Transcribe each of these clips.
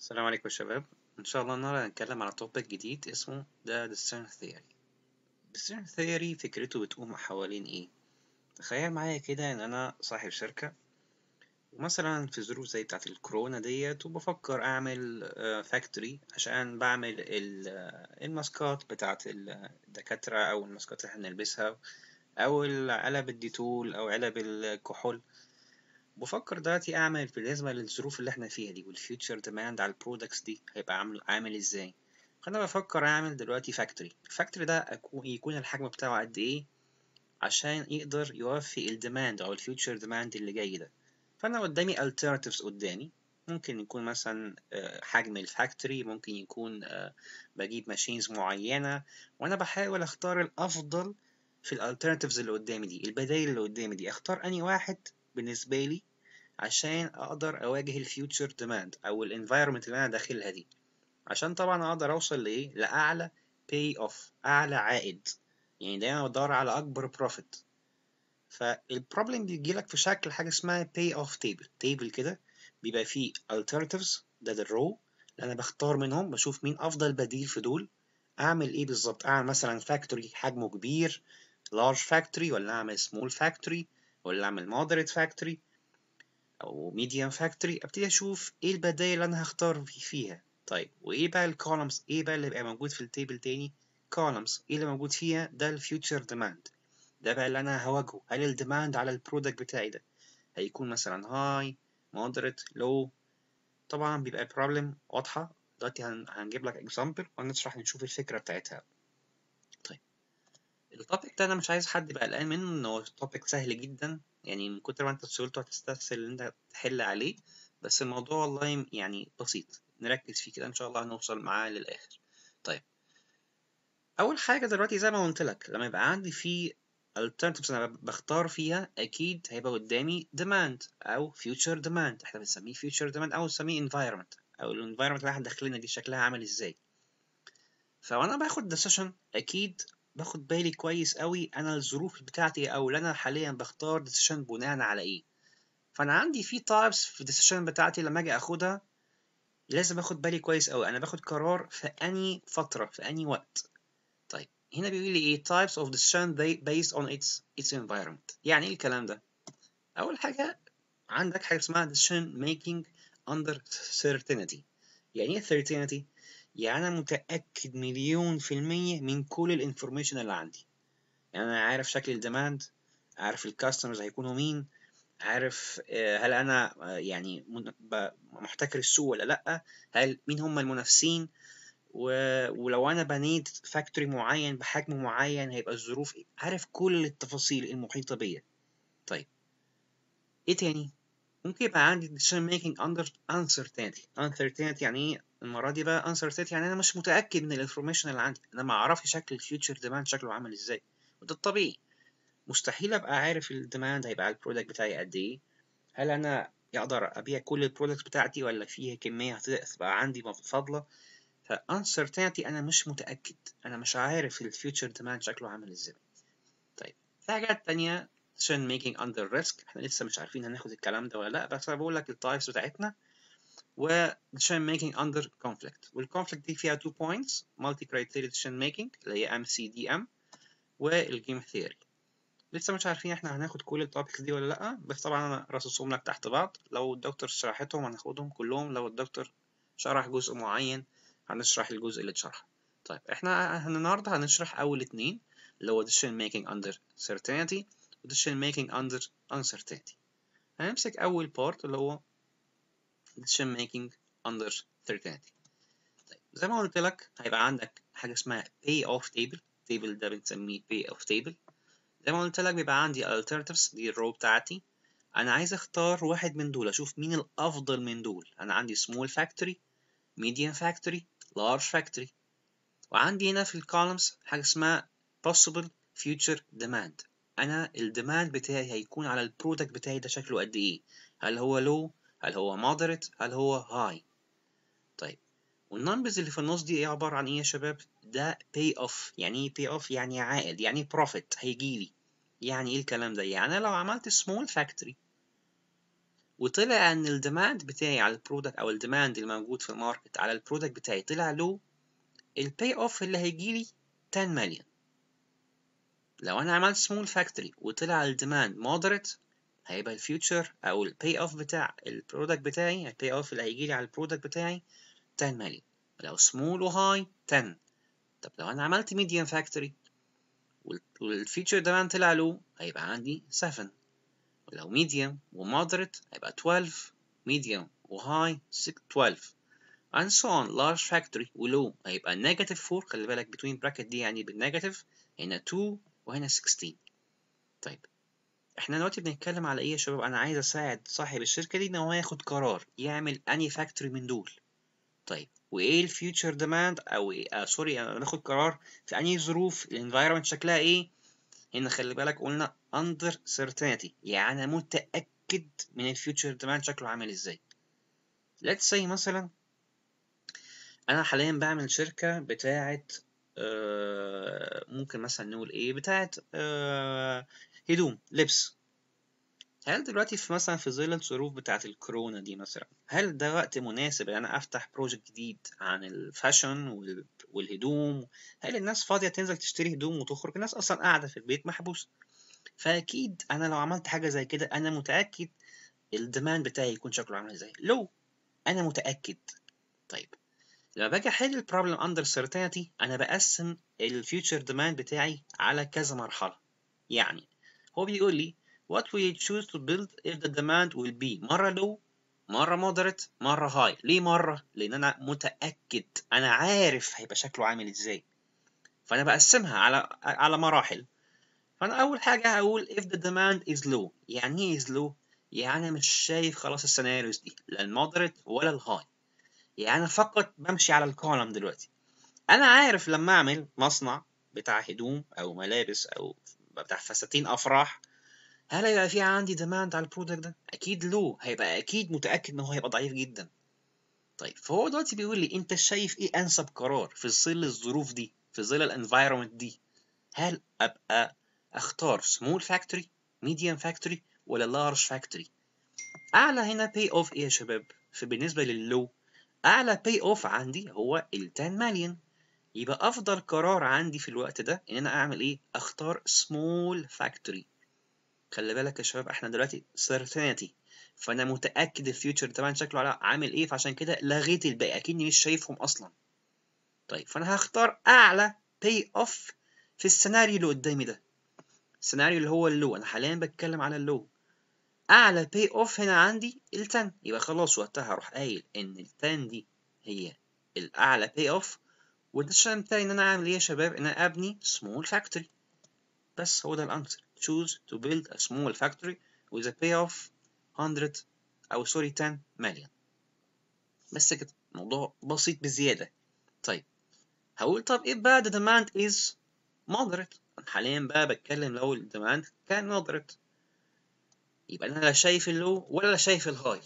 السلام عليكم يا شباب ان شاء الله النهارده هنتكلم على توبيك جديد اسمه ده ديسيرن ثيوري ديسيرن ثيوري فكرته بتقوم حوالين ايه تخيل معايا كده ان انا صاحب شركه ومثلا في ظروف زي بتاعه الكورونا ديت وبفكر اعمل فاكتوري آه، عشان بعمل آه، الماسكات بتاعه آه، الدكاتره او الماسكات اللي احنا بنلبسها او علب الديتول او علب الكحول بفكر دلوقتي اعمل بالنسبه للظروف اللي احنا فيها دي والفيوتشر ديماند على البرودكتس دي هيبقى عامل عامل ازاي فانا بفكر اعمل دلوقتي فاكتوري الفاكتوري ده يكون الحجم بتاعه قد ايه عشان يقدر يوفي الديماند او الفيوتشر ديماند اللي جاي ده فانا قدامي alternatives قدامي ممكن يكون مثلا آه، حجم الفاكتوري ممكن يكون آه، بجيب ماشينز معينة وأنا بحاول أختار الأفضل في الالترناتيفز اللي قدامي دي البدايل اللي قدامي دي أختار أني واحد بالنسبة لي عشان أقدر أواجه الفيوتشر ديماند أو الانفايرمنت اللي أنا داخلها دي عشان طبعا أقدر أوصل لإيه لأعلى باي أوف أعلى عائد يعني دايما بدور على أكبر بروفيت فالبروبلم بيجيلك في شكل حاجة اسمها باي أوف تيبل تيبل كده بيبقى فيه alternatives ده, ده الرو اللي أنا بختار منهم بشوف مين أفضل بديل في دول أعمل إيه بالظبط أعمل مثلا فاكتوري حجمه كبير large factory ولا أعمل small factory اقول اعمل moderate factory او medium factory ابتدي اشوف ايه البداية اللي انا هختار فيها طيب وايه بقى الكولمز ايه بقى اللي بقى موجود في التيبل تاني columns ايه اللي موجود فيها ده الفيوتشر ديماند ده بقى اللي انا هواجهه هل الديماند على البرودكت بتاعي ده هيكون مثلا هاي moderate low طبعا بيبقى problem واضحة دلوقتي هنجيب لك example ونشرح نشوف الفكرة بتاعتها التوبيك ده انا مش عايز حد يبقى قلقان منه ان هو توبيك سهل جدا يعني من كتر ما انت سهولته هتستسهل ان انت تحل عليه بس الموضوع والله يعني بسيط نركز فيه كده ان شاء الله هنوصل معاه للاخر طيب اول حاجه دلوقتي زي ما قلت لك لما يبقى عندي في alternatives انا بختار فيها اكيد هيبقى قدامي demand او future demand احنا بنسميه future demand او بنسميه environment او الانفايرمنت اللي احنا داخلينها دي شكلها عامل ازاي فوانا باخد decision اكيد باخد بالي كويس أوي أنا الظروف بتاعتي أو اللي أنا حاليا بختار ديسيشن بناء على إيه فأنا عندي في تايبس في الديسيشن بتاعتي لما أجي أخدها لازم أخد بالي كويس أوي أنا باخد قرار في أني فترة في أني وقت طيب هنا بيقول لي إيه types of decision بيست based on its انفايرمنت environment يعني إيه الكلام ده أول حاجة عندك حاجة اسمها decision making under certainty يعني إيه certainty يعني أنا متأكد مليون في المية من كل الانفورميشن اللي عندي يعني أنا عارف شكل الديماند عارف الكاستمرز هيكونوا مين عارف آه، هل انا آه، يعني محتكر السوق ولا لا هل مين هم المنافسين ولو انا بنيت فاكتوري معين بحجم معين هيبقى الظروف ايه عارف كل التفاصيل المحيطه بيا طيب ايه تاني ممكن يبقى عندي decision making under uncertainty uncertainty يعني ايه المره دي بقى انسر ثيت يعني انا مش متاكد من الانفورميشن اللي عندي انا ما اعرفش شكل الفيوتشر ديماند شكله عامل ازاي وده الطبيعي مستحيل ابقى عارف الديماند هيبقى على البرودكت بتاعي قد ايه هل انا يقدر ابيع كل البرودكت بتاعتي ولا فيها كميه هتبقى عندي فاضله تاعتي انا مش متاكد انا مش عارف الفيوتشر ديماند شكله عامل ازاي طيب الحاجة التانية تانية making under اندر ريسك احنا لسه مش عارفين هناخد الكلام ده ولا لا بس انا بقول لك التايبس بتاعتنا و decision making under conflict والconflict دي فيها 2 points multi criteria decision making اللي هي ام سي دي ام والجيم ثيوري لسه مش عارفين احنا هناخد كل التوبكس دي ولا لا بس طبعا انا رصصهم لك تحت بعض لو الدكتور شرحتهم هناخدهم كلهم لو الدكتور شرح جزء معين هنشرح الجزء اللي اتشرح طيب احنا النهارده هنشرح اول اتنين اللي هو decision making under certainty و decision making under uncertainty هنمسك اول بارت اللي هو decision making under certainty طيب زي ما قلت لك هيبقى عندك حاجه اسمها pay off table table ده بنسميه pay off table زي ما قلت لك بيبقى عندي alternatives دي الرو بتاعتي انا عايز اختار واحد من دول اشوف مين الافضل من دول انا عندي small factory medium factory large factory وعندي هنا في الكولمز حاجه اسمها possible future demand انا الديماند بتاعي هيكون على البرودكت بتاعي ده شكله قد ايه هل هو لو هل هو moderate هل هو هاي طيب والنمبرز اللي في النص دي ايه عبارة عن ايه يا شباب ده pay off يعني ايه pay off يعني عائد يعني profit هيجيلي يعني ايه الكلام ده يعني لو عملت small factory وطلع ان الديماند بتاعي على البرودكت او الديماند الموجود في الماركت على البرودكت بتاعي طلع له الباي اوف اللي هيجيلي 10 مليون لو انا عملت سمول فاكتوري وطلع الديماند مودريت هيبقى الفيوتشر او البي اوف بتاع البرودكت بتاعي البي يعني اوف اللي هيجي لي على البرودكت بتاعي 10 مليون لو سمول وهاي 10 طب لو انا عملت ميديان فاكتوري والفيتشر ده طلع له هيبقى عندي 7 ولو ميديوم ومودريت هيبقى 12 ميديوم وهاي 12 and so on large factory ولو هيبقى negative 4 خلي بالك between bracket دي يعني بالنيجاتيف هنا 2 وهنا 16 طيب احنا دلوقتي بنتكلم على ايه يا شباب انا عايز اساعد صاحب الشركه دي ان هو ياخد قرار يعمل اني فاكتوري من دول طيب وايه الفيوتشر ديماند او إيه آه سوري انا آه، ناخد قرار في انهي ظروف الانفايرمنت شكلها ايه هنا خلي بالك قلنا اندر certainty يعني انا متاكد من الفيوتشر ديماند شكله عامل ازاي let's say مثلا انا حاليا بعمل شركه بتاعه آه ممكن مثلا نقول ايه بتاعه آه هدوم لبس هل دلوقتي في مثلا في ظل الظروف بتاعة الكورونا دي مثلا هل ده وقت مناسب ان انا افتح بروجكت جديد عن الفاشن والهدوم هل الناس فاضية تنزل تشتري هدوم وتخرج الناس اصلا قاعدة في البيت محبوسة فاكيد انا لو عملت حاجة زي كده انا متأكد الديماند بتاعي يكون شكله عامل ازاي لو انا متأكد طيب لما باجي احل البروبلم اندر سيرتينتي انا بقسم الفيوتشر ديماند بتاعي على كذا مرحله يعني هو بيقول لي what we choose to build if the demand will be مرة low مرة moderate مرة high ليه مرة؟ لأن أنا متأكد أنا عارف هيبقى شكله عامل إزاي فأنا بقسمها على على مراحل فأنا أول حاجة هقول if the demand is low يعني إيه is low؟ يعني أنا مش شايف خلاص السيناريوز دي لا المودريت ولا الهاي يعني أنا فقط بمشي على الكولم دلوقتي أنا عارف لما أعمل مصنع بتاع هدوم أو ملابس أو بتاع فساتين افراح هل هيبقى في عندي ديماند على البرودكت ده؟ اكيد لو هيبقى اكيد متاكد ان هو هيبقى ضعيف جدا طيب فهو دلوقتي بيقول لي انت شايف ايه انسب قرار في ظل الظروف دي في ظل الانفايرمنت دي هل ابقى اختار سمول فاكتوري ميديوم فاكتوري ولا لارج فاكتوري اعلى هنا باي اوف ايه يا شباب فبالنسبه لللو اعلى باي اوف عندي هو ال 10 مليون يبقى افضل قرار عندي في الوقت ده ان انا اعمل ايه اختار small factory خلي بالك يا شباب احنا دلوقتي certainty فانا متاكد الفيوتشر طبعا شكله عامل ايه فعشان كده لغيت الباقي اكني مش شايفهم اصلا طيب فانا هختار اعلى pay off في السيناريو اللي قدامي ده السيناريو اللي هو اللو انا حاليا بتكلم على اللو اعلى باي اوف هنا عندي ال10 يبقى خلاص وقتها هروح قايل ان ال10 دي هي الاعلى باي اوف وده الشغل بتاعي ان انا اعمل ايه يا شباب ان انا ابني سمول فاكتوري بس هو ده الانسر choose to build a small factory with a payoff 100 او سوري 10 مليون بس كده موضوع بسيط بزياده طيب هقول طب ايه بقى the demand is moderate حاليا بقى بتكلم لو الديماند كان moderate يبقى انا لا شايف اللو ولا لا شايف الهاي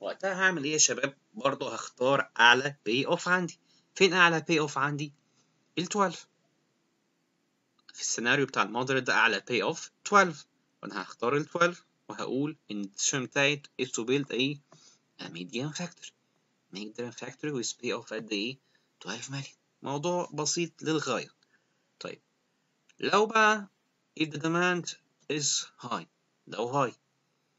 وقتها هعمل ايه يا شباب برضه هختار اعلى باي اوف عندي فين أعلى باي أوف عندي؟ ال 12 في السيناريو بتاع المودريت ده أعلى باي أوف 12 وأنا هختار ال 12 وهقول إن الديسيشن بتاعي is to build a, a medium factory make the factory with pay off قد إيه؟ 12 مليون موضوع بسيط للغاية طيب لو بقى if the demand is high لو high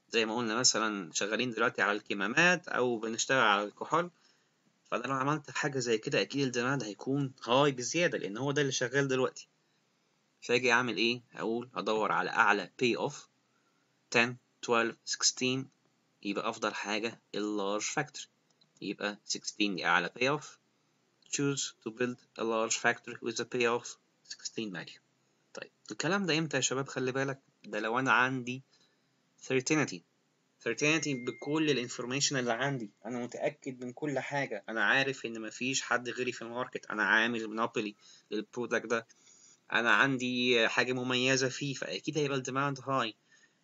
زي ما قلنا مثلا شغالين دلوقتي على الكمامات أو بنشتغل على الكحول فانا لو عملت حاجه زي كده اكيد الديماند هيكون هاي بزياده لان هو ده اللي شغال دلوقتي فاجي اعمل ايه اقول ادور على اعلى pay اوف 10 12 16 يبقى افضل حاجه اللارج فاكتور يبقى 16 دي اعلى pay اوف choose to build a large factory with a payoff 16 value طيب الكلام ده امتى يا شباب خلي بالك ده لو انا عندي certainty certainty بكل الانفورميشن اللي عندي انا متاكد من كل حاجه انا عارف ان مفيش حد غيري في الماركت انا عامل مونوبولي للبرودكت ده انا عندي حاجه مميزه فيه فاكيد هيبقى الديماند هاي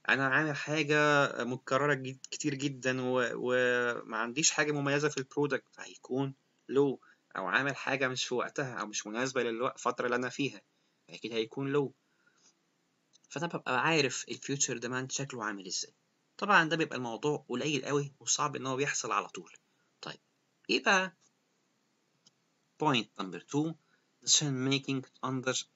انا عامل حاجه متكرره جد كتير جدا وما عنديش حاجه مميزه في البرودكت هيكون لو او عامل حاجه مش في وقتها او مش مناسبه للفتره اللي انا فيها اكيد هيكون لو فانا ببقى عارف الفيوتشر ديماند شكله عامل ازاي طبعا ده بيبقى الموضوع قليل قوي وصعب ان هو بيحصل على طول طيب ايه بقى point number two decision making under